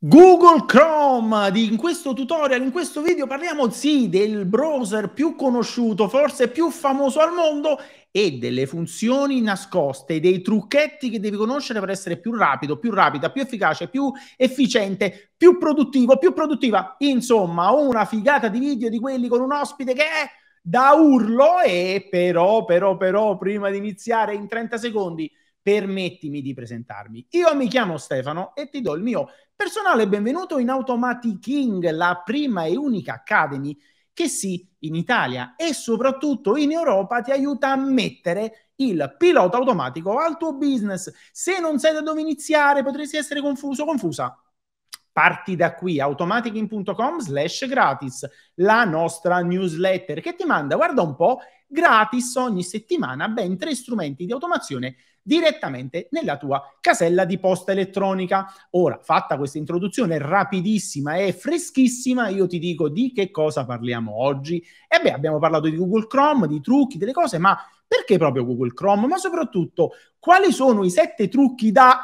Google Chrome, in questo tutorial, in questo video parliamo sì del browser più conosciuto, forse più famoso al mondo e delle funzioni nascoste, dei trucchetti che devi conoscere per essere più rapido, più rapida, più efficace, più efficiente, più produttivo, più produttiva. Insomma, una figata di video di quelli con un ospite che è da urlo e però, però, però, prima di iniziare in 30 secondi permettimi di presentarmi. Io mi chiamo Stefano e ti do il mio personale benvenuto in Automatic King, la prima e unica Academy che sì, in Italia e soprattutto in Europa ti aiuta a mettere il pilota automatico al tuo business. Se non sai da dove iniziare, potresti essere confuso o confusa. Parti da qui, automaticin.com slash gratis, la nostra newsletter che ti manda, guarda un po', gratis ogni settimana ben tre strumenti di automazione direttamente nella tua casella di posta elettronica. Ora, fatta questa introduzione rapidissima e freschissima, io ti dico di che cosa parliamo oggi. E beh, abbiamo parlato di Google Chrome, di trucchi, delle cose, ma perché proprio Google Chrome? Ma soprattutto, quali sono i sette trucchi da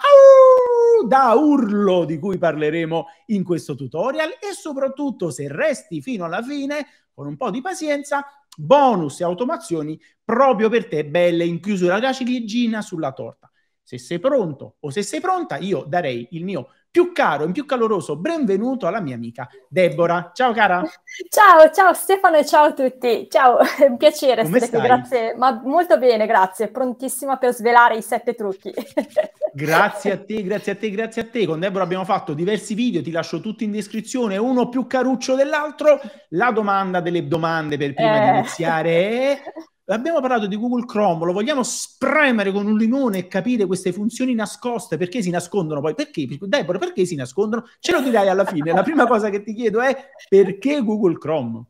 da urlo di cui parleremo in questo tutorial e soprattutto se resti fino alla fine con un po' di pazienza bonus e automazioni proprio per te, belle, in chiusura la ciliegina sulla torta. Se sei pronto o se sei pronta, io darei il mio più caro e più caloroso benvenuto alla mia amica Debora. Ciao cara. Ciao, ciao Stefano e ciao a tutti. Ciao, è un piacere Come Stefano, stai? grazie. Ma molto bene, grazie. Prontissima per svelare i sette trucchi. grazie a te, grazie a te, grazie a te. Con Debora abbiamo fatto diversi video, ti lascio tutti in descrizione, uno più caruccio dell'altro. La domanda delle domande per prima eh. di iniziare è Abbiamo parlato di Google Chrome, lo vogliamo spremere con un limone e capire queste funzioni nascoste, perché si nascondono poi? Perché, Deborah, perché si nascondono? Ce lo dirai alla fine. La prima cosa che ti chiedo è perché Google Chrome?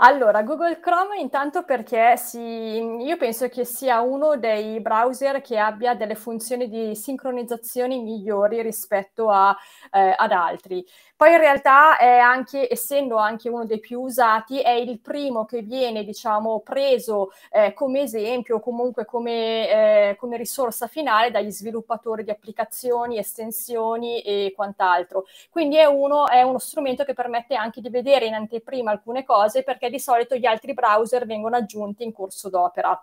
Allora, Google Chrome intanto perché si, io penso che sia uno dei browser che abbia delle funzioni di sincronizzazione migliori rispetto a, eh, ad altri. Poi in realtà anche, essendo anche uno dei più usati, è il primo che viene, diciamo, preso eh, come esempio o comunque come, eh, come, risorsa finale dagli sviluppatori di applicazioni, estensioni e quant'altro. Quindi è uno, è uno strumento che permette anche di vedere in anteprima alcune cose perché di solito gli altri browser vengono aggiunti in corso d'opera.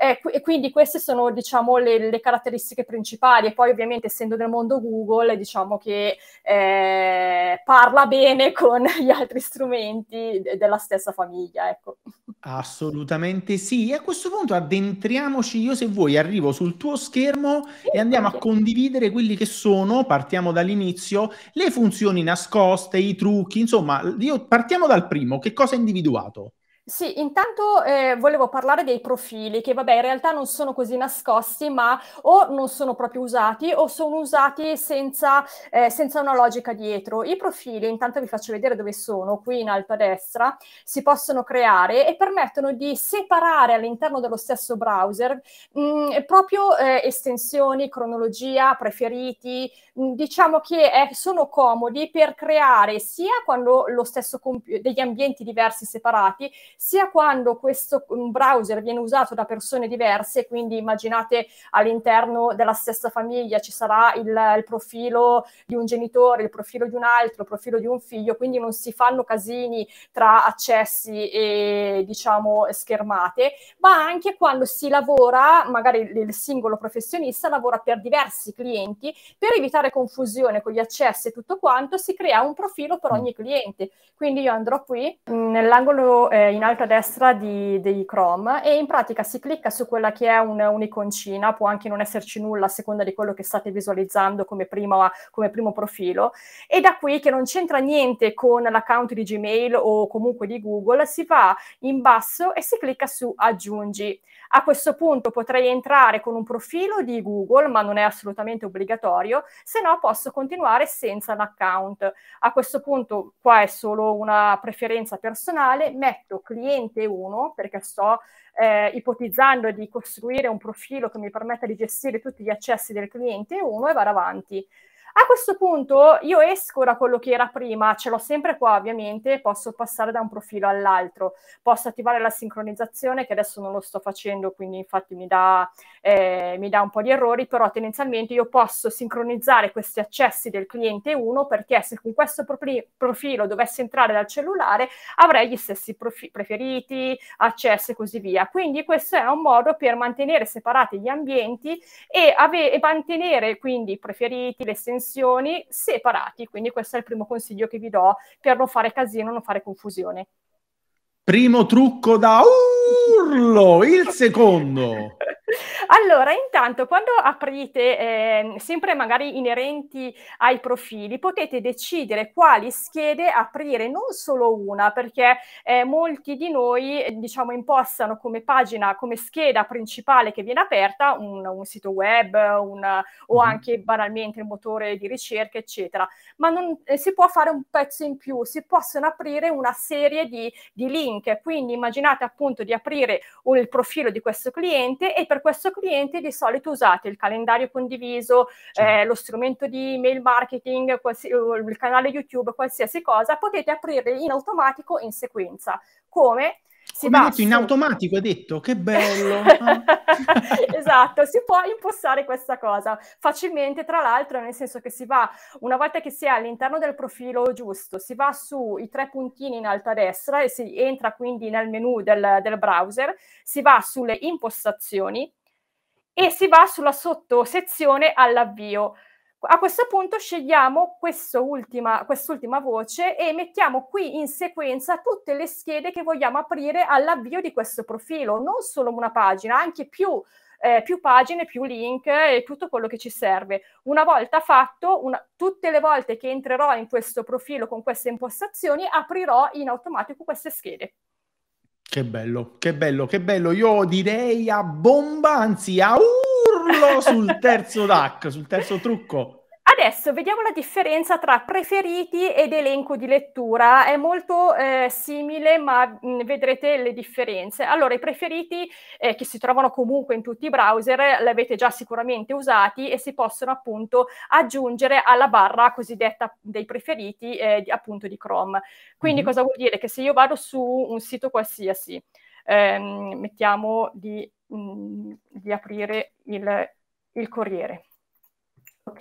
Eh, e quindi queste sono diciamo, le, le, caratteristiche principali e poi ovviamente essendo nel mondo Google diciamo che eh, parla bene con gli altri strumenti della stessa famiglia. Ecco. Assolutamente sì, e a questo punto addentriamoci, io se vuoi arrivo sul tuo schermo sì, e andiamo anche. a certo. condividere quelli che sono, partiamo dall'inizio, le funzioni nascoste, i trucchi, insomma, io, partiamo dal primo, che cosa hai individuato? Sì, intanto eh, volevo parlare dei profili che vabbè in realtà non sono così nascosti ma o non sono proprio usati o sono usati senza, eh, senza una logica dietro. I profili, intanto vi faccio vedere dove sono, qui in alto a destra, si possono creare e permettono di separare all'interno dello stesso browser mh, mm, proprio eh, estensioni, cronologia, preferiti, mh, mm, diciamo che eh, sono comodi per creare sia quando lo stesso comp- degli ambienti diversi separati, sia quando questo browser viene usato da persone diverse, quindi immaginate all'interno della stessa famiglia ci sarà il, il profilo di un genitore, il profilo di un altro, il profilo di un figlio, quindi non si fanno casini tra accessi e diciamo schermate, ma anche quando si lavora, magari il singolo professionista lavora per diversi clienti, per evitare confusione con gli accessi e tutto quanto, si crea un profilo per mm. ogni cliente. Quindi io andrò qui mm, nell'angolo eh, in alto a destra di, di, Chrome e in pratica si clicca su quella che è un, un'iconcina, può anche non esserci nulla a seconda di quello che state visualizzando come, prima, come primo profilo e da qui che non c'entra niente con l'account di Gmail o comunque di Google, si va in basso e si clicca su aggiungi. A questo punto potrei entrare con un profilo di Google, ma non è assolutamente obbligatorio, se no posso continuare senza l'account. A questo punto qua è solo una preferenza personale, metto cliente 1 perché sto eh, ipotizzando di costruire un profilo che mi permetta di gestire tutti gli accessi del cliente 1 e vado avanti. A questo punto io esco da quello che era prima, ce l'ho sempre qua ovviamente, posso passare da un profilo all'altro, posso attivare la sincronizzazione che adesso non lo sto facendo, quindi infatti mi dà, eh, mi dà un po' di errori, però tendenzialmente io posso sincronizzare questi accessi del cliente 1 perché se con questo profilo dovesse entrare dal cellulare avrei gli stessi preferiti, accessi e così via. Quindi questo è un modo per mantenere separati gli ambienti e, e mantenere quindi i preferiti, le l'estensione, sessioni separati, quindi questo è il primo consiglio che vi do per non fare casino, non fare confusione. Primo trucco da urlo, il secondo. Allora, intanto quando aprite, eh, sempre magari inerenti ai profili, potete decidere quali schede aprire, non solo una, perché eh, molti di noi eh, diciamo impostano come pagina, come scheda principale che viene aperta un, un sito web una, o anche banalmente il motore di ricerca, eccetera. Ma non, eh, si può fare un pezzo in più, si possono aprire una serie di, di link, quindi immaginate appunto di aprire un, il profilo di questo cliente e per per questo cliente di solito usate il calendario condiviso, eh, lo strumento di email marketing, qualsi- il canale YouTube, qualsiasi cosa, potete aprirli in automatico in sequenza. Come? si basso. in automatico hai detto che bello ah. esatto si può impostare questa cosa facilmente tra l'altro nel senso che si va una volta che si è all'interno del profilo giusto si va sui tre puntini in alto a destra e si entra quindi nel menu del, del browser si va sulle impostazioni e si va sulla sottosezione all'avvio a questo punto scegliamo quest'ultima, quest'ultima voce e mettiamo qui in sequenza tutte le schede che vogliamo aprire all'avvio di questo profilo, non solo una pagina, anche più, eh, più pagine, più link e tutto quello che ci serve. Una volta fatto, una, tutte le volte che entrerò in questo profilo con queste impostazioni, aprirò in automatico queste schede. Che bello, che bello, che bello. Io direi a bomba, anzi a... Uh! cavolo sul terzo DAC, sul terzo trucco. Adesso vediamo la differenza tra preferiti ed elenco di lettura. È molto eh, simile, ma mh, vedrete le differenze. Allora, i preferiti eh, che si trovano comunque in tutti i browser, li avete già sicuramente usati e si possono appunto aggiungere alla barra cosiddetta dei preferiti eh, di, appunto di Chrome. Quindi mm-hmm. cosa vuol dire? Che se io vado su un sito qualsiasi, ehm, mettiamo di di aprire il, il corriere. Ok,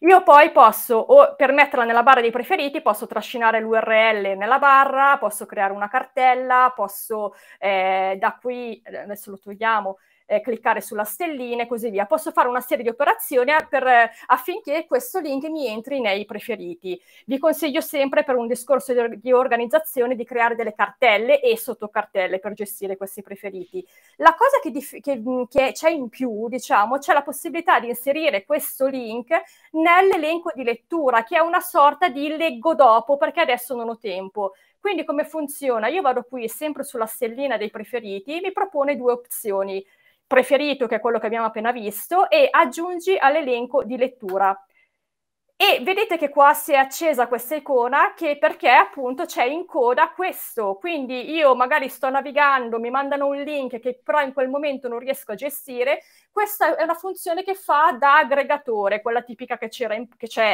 Io poi posso, o per metterla nella barra dei preferiti, posso trascinare l'URL nella barra, posso creare una cartella, posso eh, da qui, eh, adesso lo togliamo, eh, cliccare sulla stellina e così via. Posso fare una serie di operazioni eh, per, eh, affinché questo link mi entri nei preferiti. Vi consiglio sempre per un discorso di, di organizzazione di creare delle cartelle e sottocartelle per gestire questi preferiti. La cosa che, dif- che, mm, che c'è in più, diciamo, c'è la possibilità di inserire questo link nell'elenco di lettura, che è una sorta di leggo dopo perché adesso non ho tempo. Quindi come funziona? Io vado qui sempre sulla stellina dei preferiti e mi propone due opzioni preferito, che è quello che abbiamo appena visto, e aggiungi all'elenco di lettura. E vedete che qua si è accesa questa icona che perché appunto c'è in coda questo. Quindi io magari sto navigando, mi mandano un link che però in quel momento non riesco a gestire. Questa è una funzione che fa da aggregatore, quella tipica che, c'è in,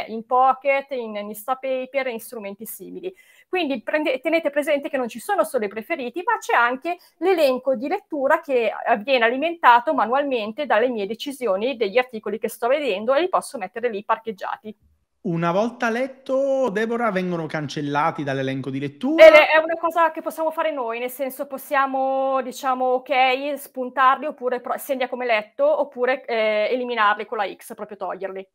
in Pocket, in Instapaper e in strumenti simili. Quindi prende, tenete presente che non ci sono solo i preferiti, ma c'è anche l'elenco di lettura che viene alimentato manualmente dalle mie decisioni degli articoli che sto vedendo e li posso mettere lì parcheggiati. Una volta letto, Deborah, vengono cancellati dall'elenco di lettura? Bene, eh, è una cosa che possiamo fare noi, nel senso possiamo, diciamo, ok, spuntarli oppure segna come letto, oppure eh, eliminarli con la X, proprio toglierli.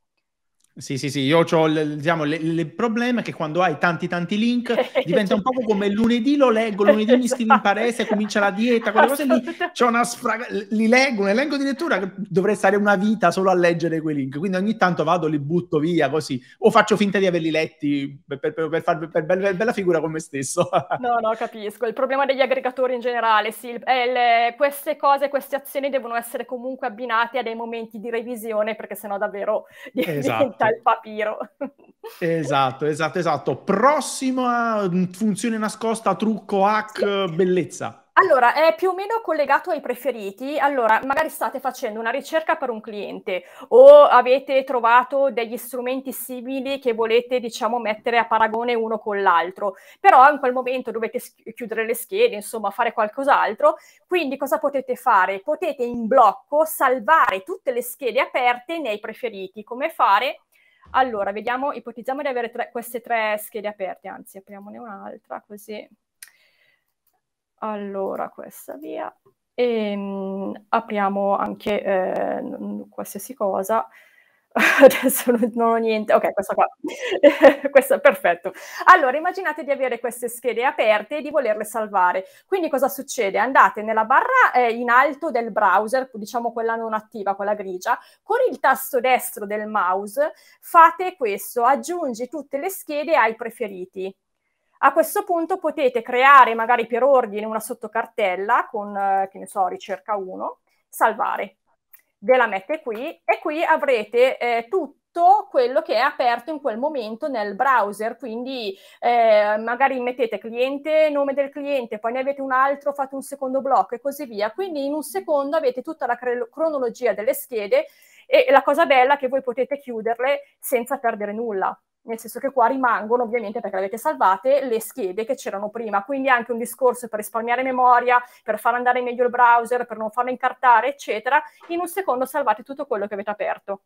Sì, sì, sì, io ho diciamo, il diciamo, problema che quando hai tanti tanti link diventa un po' come lunedì lo leggo, lunedì mi scrivo in esatto. palestra, comincia la dieta, quelle cose lì, c'è una sfraga, li leggo, un elenco di lettura dovrei stare una vita solo a leggere quei link, quindi ogni tanto vado, li butto via così, o faccio finta di averli letti per, per, per fare per, bella figura con me stesso. no, no, capisco, il problema degli aggregatori in generale, sì, le, queste cose, queste azioni devono essere comunque abbinate a dei momenti di revisione perché sennò davvero diventa... Esatto il papiro. Esatto, esatto, esatto. Prossima funzione nascosta, trucco, hack, sì. bellezza. Allora, è più o meno collegato ai preferiti. Allora, magari state facendo una ricerca per un cliente o avete trovato degli strumenti simili che volete, diciamo, mettere a paragone uno con l'altro. Però in quel momento dovete chiudere le schede, insomma, fare qualcos'altro. Quindi cosa potete fare? Potete in blocco salvare tutte le schede aperte nei preferiti. Come fare? Allora, vediamo, ipotizziamo di avere tre, queste tre schede aperte, anzi, apriamone un'altra così. Allora, questa via. E, ehm, mh, apriamo anche eh, qualsiasi cosa. adesso non ho niente. Ok, questa qua. questa perfetto. Allora, immaginate di avere queste schede aperte e di volerle salvare. Quindi cosa succede? Andate nella barra eh, in alto del browser, diciamo quella non attiva, quella grigia, con il tasto destro del mouse fate questo, aggiungi tutte le schede ai preferiti. A questo punto potete creare magari per ordine una sottocartella con, eh, che ne so, ricerca 1, salvare ve la mette qui e qui avrete eh, tutto quello che è aperto in quel momento nel browser, quindi eh, magari mettete cliente, nome del cliente, poi ne avete un altro, fate un secondo blocco e così via. Quindi in un secondo avete tutta la cre- cronologia delle schede e la cosa bella è che voi potete chiuderle senza perdere nulla nel senso che qua rimangono ovviamente perché le avete salvate le schede che c'erano prima, quindi anche un discorso per risparmiare memoria, per far andare meglio il browser, per non farlo incartare, eccetera, in un secondo salvate tutto quello che avete aperto.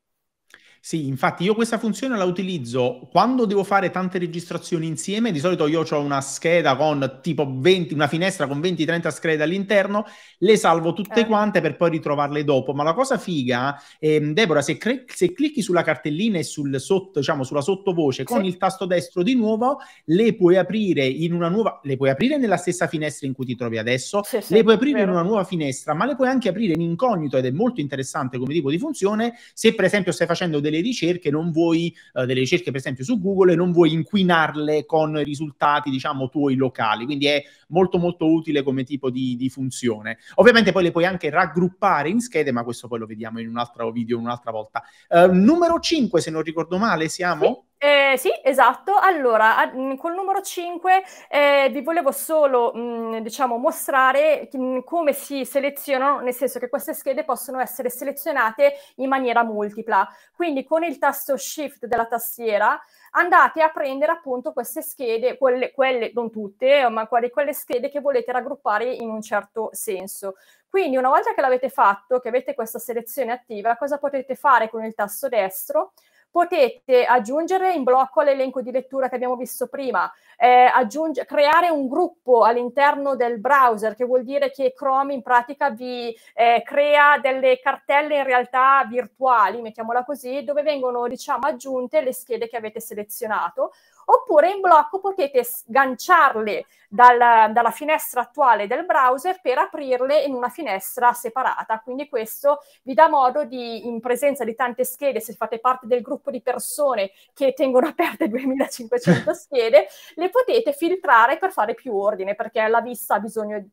Sì, infatti io questa funzione la utilizzo quando devo fare tante registrazioni insieme, di solito io ho una scheda con tipo 20, una finestra con 20-30 schede all'interno, le salvo tutte eh. quante per poi ritrovarle dopo, ma la cosa figa, ehm, Deborah, se, cre- se, clicchi sulla cartellina e sul sotto, diciamo, sulla sottovoce sì. con il tasto destro di nuovo, le puoi aprire in una nuova, le puoi aprire nella stessa finestra in cui ti trovi adesso, sì, sì, le puoi aprire vero. in una nuova finestra, ma le puoi anche aprire in incognito ed è molto interessante come tipo di funzione, se per esempio stai facendo delle delle ricerche, non vuoi eh, delle ricerche per esempio su Google, non vuoi inquinarle con risultati diciamo tuoi locali, quindi è molto molto utile come tipo di, di funzione. Ovviamente poi le puoi anche raggruppare in schede, ma questo poi lo vediamo in un altro video un'altra volta. Uh, numero 5 se non ricordo male siamo? Sì. Eh, sì, esatto. Allora, a, mm, col numero 5 eh, vi volevo solo, mh, mm, diciamo, mostrare mh, mm, come si selezionano, nel senso che queste schede possono essere selezionate in maniera multipla. Quindi con il tasto Shift della tastiera andate a prendere appunto queste schede, quelle, quelle non tutte, eh, ma quelle, quelle schede che volete raggruppare in un certo senso. Quindi una volta che l'avete fatto, che avete questa selezione attiva, cosa potete fare con il tasto destro? potete aggiungere in blocco l'elenco di lettura che abbiamo visto prima, eh, aggiunge, creare un gruppo all'interno del browser, che vuol dire che Chrome in pratica vi eh, crea delle cartelle in realtà virtuali, mettiamola così, dove vengono diciamo aggiunte le schede che avete selezionato oppure in blocco potete sganciarle dal, dalla finestra attuale del browser per aprirle in una finestra separata. Quindi questo vi dà modo di, in presenza di tante schede, se fate parte del gruppo di persone che tengono aperte 2500 schede, le potete filtrare per fare più ordine, perché la vista ha bisogno mh,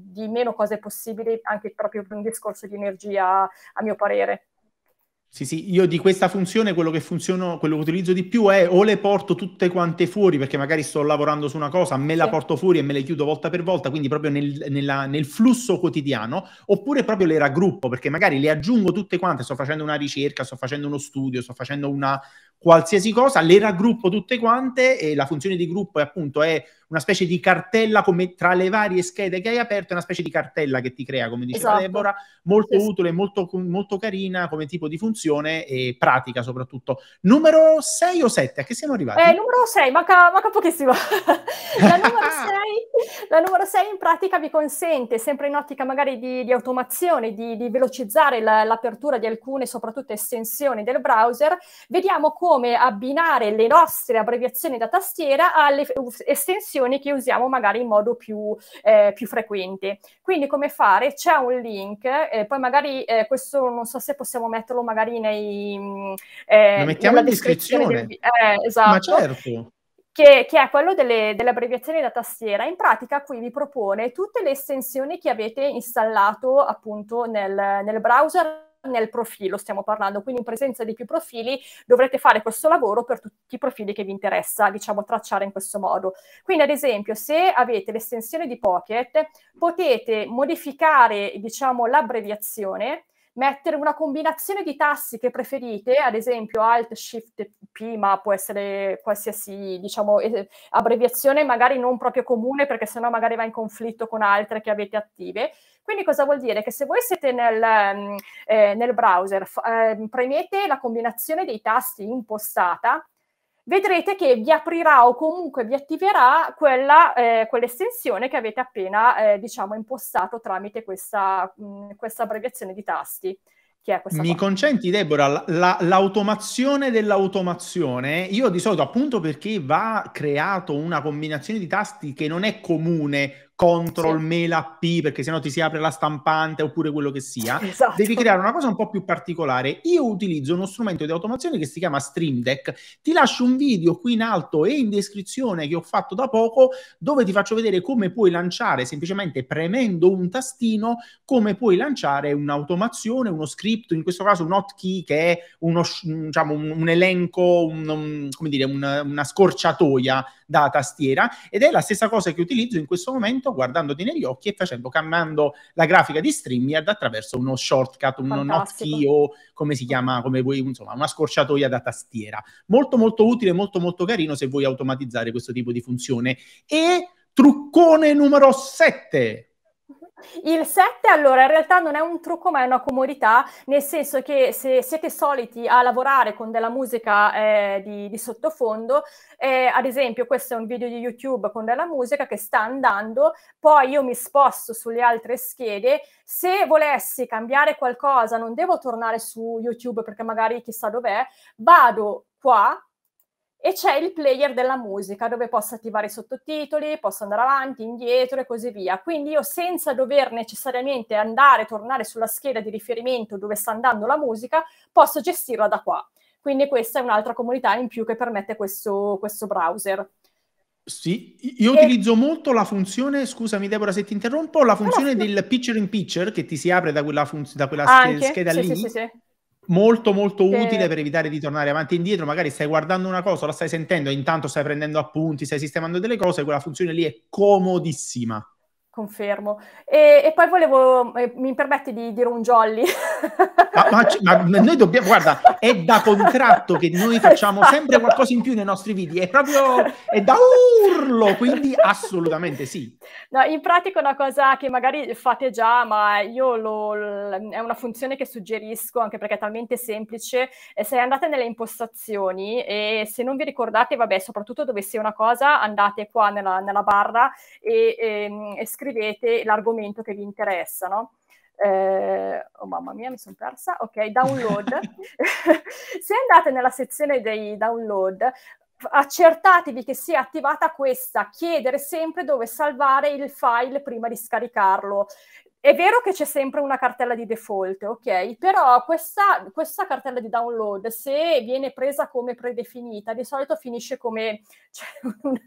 di meno cose possibili, anche proprio per un discorso di energia, a mio parere. Sì, sì, io di questa funzione quello che, funziona, quello che utilizzo di più è o le porto tutte quante fuori perché magari sto lavorando su una cosa, me la sì. porto fuori e me le chiudo volta per volta, quindi proprio nel, nella, nel, flusso quotidiano, oppure proprio le raggruppo perché magari le aggiungo tutte quante, sto facendo una ricerca, sto facendo uno studio, sto facendo una qualsiasi cosa, le raggruppo tutte quante e la funzione di gruppo è appunto è una specie di cartella come tra le varie schede che hai aperto, una specie di cartella che ti crea, come diceva esatto. Deborah, molto esatto. utile, molto, molto carina come tipo di funzione e pratica soprattutto. Numero 6 o 7, a che siamo arrivati? Eh, numero 6, manca, manca pochissimo. la, numero 6, in pratica vi consente, sempre in ottica magari di, di automazione, di, di velocizzare la, l'apertura di alcune, soprattutto estensioni del browser, vediamo come abbinare le nostre abbreviazioni da tastiera alle estensioni applicazioni che usiamo magari in modo più, eh, più frequente. Quindi come fare? C'è un link, eh, poi magari eh, questo non so se possiamo metterlo magari nei... Mm, eh, Lo mettiamo in descrizione. Del... Eh, esatto. Ma certo. Che, che, è quello delle, delle, abbreviazioni da tastiera. In pratica qui vi propone tutte le estensioni che avete installato appunto nel, nel browser nel profilo stiamo parlando, quindi in presenza di più profili dovrete fare questo lavoro per tutti i profili che vi interessa, diciamo, tracciare in questo modo. Quindi ad esempio se avete l'estensione di Pocket potete modificare, diciamo, l'abbreviazione mettere una combinazione di tassi che preferite, ad esempio Alt, Shift, P, ma può essere qualsiasi diciamo, abbreviazione magari non proprio comune perché sennò magari va in conflitto con altre che avete attive, quindi cosa vuol dire? Che se voi siete nel, mm, eh, nel browser, eh, premete la combinazione dei tasti impostata, vedrete che vi aprirà o comunque vi attiverà quella, eh, quell'estensione che avete appena eh, diciamo, impostato tramite questa, mh, mm, questa abbreviazione di tasti. Che Mi qua. consenti, Deborah, la, l'automazione dell'automazione? Io di solito, appunto perché va creato una combinazione di tasti che non è comune control sì. mela P, perché sennò ti si apre la stampante oppure quello che sia. Esatto. Devi creare una cosa un po' più particolare. Io utilizzo uno strumento di automazione che si chiama Stream Deck. Ti lascio un video qui in alto e in descrizione che ho fatto da poco dove ti faccio vedere come puoi lanciare semplicemente premendo un tastino come puoi lanciare un'automazione, uno script, in questo caso un hotkey che è uno, diciamo, un, un elenco, un, un, come dire, una, una scorciatoia da tastiera ed è la stessa cosa che utilizzo in questo momento guardandoti negli occhi e facendo, cambiando la grafica di StreamYard attraverso uno shortcut, uno hotkey o come si chiama, come vuoi, insomma, una scorciatoia da tastiera. Molto molto utile, molto molto carino se vuoi automatizzare questo tipo di funzione. E truccone numero 7 il 7 allora in realtà non è un trucco ma è una comodità, nel senso che se siete soliti a lavorare con della musica eh, di, di, sottofondo, eh, ad esempio questo è un video di YouTube con della musica che sta andando, poi io mi sposto sulle altre schede, se volessi cambiare qualcosa non devo tornare su YouTube perché magari chissà dov'è, vado qua e c'è il player della musica dove posso attivare i sottotitoli, posso andare avanti, indietro e così via. Quindi io senza dover necessariamente andare tornare sulla scheda di riferimento dove sta andando la musica, posso gestirla da qua. Quindi questa è un'altra comunità in più che permette questo, questo browser. Sì, io e... utilizzo molto la funzione, scusami Deborah se ti interrompo, la funzione no, del picture in picture che ti si apre da quella, funz- da quella sch- scheda sì, lì. Sì, sì, sì molto molto sì. utile per evitare di tornare avanti e indietro, magari stai guardando una cosa, la stai sentendo, intanto stai prendendo appunti, stai sistemando delle cose, quella funzione lì è comodissima. Confermo. E, e, poi volevo, eh, mi permetti di dire un jolly? ma, ma, ma, noi dobbiamo, guarda, è da contratto che noi facciamo esatto. sempre qualcosa in più nei nostri video, è proprio, è da urlo, quindi assolutamente sì. No, in pratica una cosa che magari fate già, ma io lo, è una funzione che suggerisco, anche perché è talmente semplice, eh, se andate nelle impostazioni e se non vi ricordate, vabbè, soprattutto dove sia una cosa, andate qua nella, nella barra e, ehm, e, e scrivete l'argomento che vi interessa, no? Eh, oh mamma mia, mi sono persa. Ok, download. Se andate nella sezione dei download, accertatevi che sia attivata questa, chiedere sempre dove salvare il file prima di scaricarlo è vero che c'è sempre una cartella di default, ok? Però questa, questa, cartella di download, se viene presa come predefinita, di solito finisce come cioè,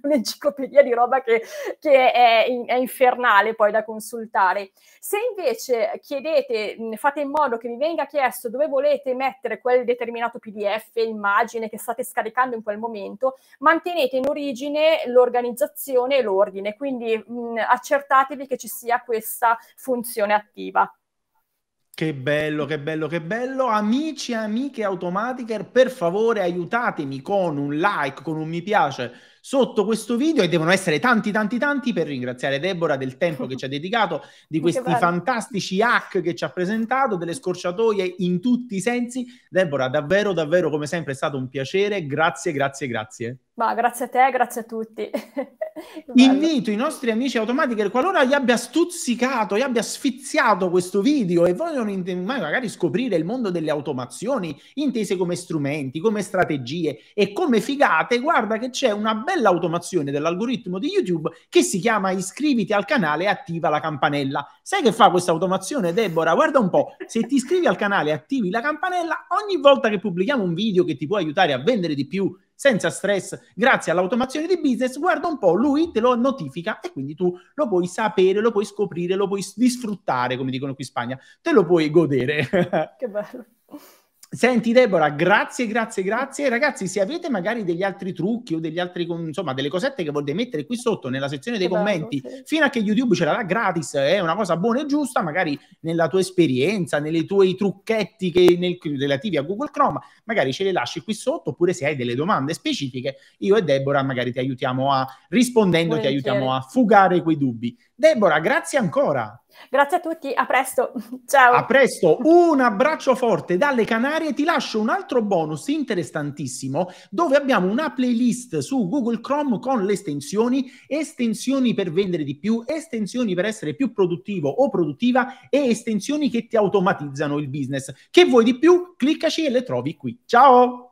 un'enciclopedia di roba che, che è, è, infernale poi da consultare. Se invece chiedete, fate in modo che vi venga chiesto dove volete mettere quel determinato PDF, immagine che state scaricando in quel momento, mantenete in origine l'organizzazione e l'ordine, quindi mh, accertatevi che ci sia questa funzione funzione attiva. Che bello, che bello, che bello. Amici e amiche Automaticare, per favore aiutatemi con un like, con un mi piace sotto questo video e devono essere tanti, tanti, tanti per ringraziare Deborah del tempo che ci ha dedicato, di questi fantastici hack che ci ha presentato, delle scorciatoie in tutti i sensi. Deborah, davvero, davvero, come sempre è stato un piacere. Grazie, grazie, grazie. Ma grazie a te, grazie a tutti. Invito i nostri amici Automatica, qualora gli abbia stuzzicato, gli abbia sfiziato questo video e vogliono magari scoprire il mondo delle automazioni, intese come strumenti, come strategie e come figate, guarda che c'è una bella bella automazione dell'algoritmo di YouTube che si chiama iscriviti al canale e attiva la campanella. Sai che fa questa automazione, Deborah? Guarda un po', se ti iscrivi al canale e attivi la campanella, ogni volta che pubblichiamo un video che ti può aiutare a vendere di più senza stress, grazie all'automazione di business, guarda un po', lui te lo notifica e quindi tu lo puoi sapere, lo puoi scoprire, lo puoi sfruttare, come dicono qui in Spagna, te lo puoi godere. che bello. Senti Deborah, grazie, grazie, grazie. Ragazzi, se avete magari degli altri trucchi o degli altri, insomma, delle cosette che volete mettere qui sotto nella sezione dei Bravo, commenti, sì. fino a che YouTube ce la dà gratis, è eh, una cosa buona e giusta, magari nella tua esperienza, nei tuoi trucchetti che nel, relativi a Google Chrome, magari ce le lasci qui sotto, oppure se hai delle domande specifiche, io e Deborah magari ti aiutiamo a, rispondendo, Buongiorno. ti aiutiamo a fugare quei dubbi. Deborah, grazie ancora. Grazie a tutti, a presto. Ciao. A presto, un abbraccio forte dalle Canarie varie, ti lascio un altro bonus interessantissimo dove abbiamo una playlist su Google Chrome con le estensioni, estensioni per vendere di più, estensioni per essere più produttivo o produttiva e estensioni che ti automatizzano il business. Che vuoi di più? Cliccaci e le trovi qui. Ciao!